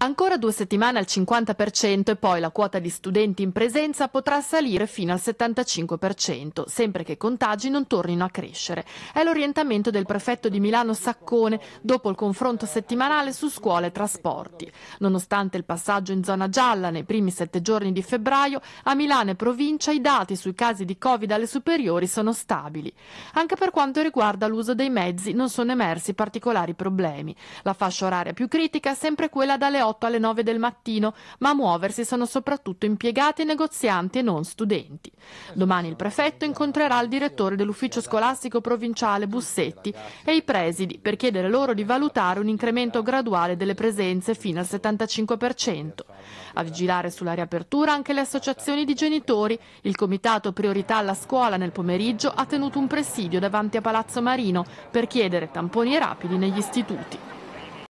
Ancora due settimane al 50% e poi la quota di studenti in presenza potrà salire fino al 75%, sempre che i contagi non tornino a crescere. È l'orientamento del prefetto di Milano Saccone dopo il confronto settimanale su scuole e trasporti. Nonostante il passaggio in zona gialla nei primi sette giorni di febbraio, a Milano e provincia i dati sui casi di Covid alle superiori sono stabili. Anche per quanto riguarda l'uso dei mezzi non sono emersi particolari problemi. La fascia oraria più critica è sempre quella dalle 8 8 alle 9 del mattino, ma a muoversi sono soprattutto impiegati, negozianti e non studenti. Domani il prefetto incontrerà il direttore dell'ufficio scolastico provinciale Bussetti e i presidi per chiedere loro di valutare un incremento graduale delle presenze fino al 75%. A vigilare sulla riapertura anche le associazioni di genitori. Il comitato priorità alla scuola nel pomeriggio ha tenuto un presidio davanti a Palazzo Marino per chiedere tamponi rapidi negli istituti.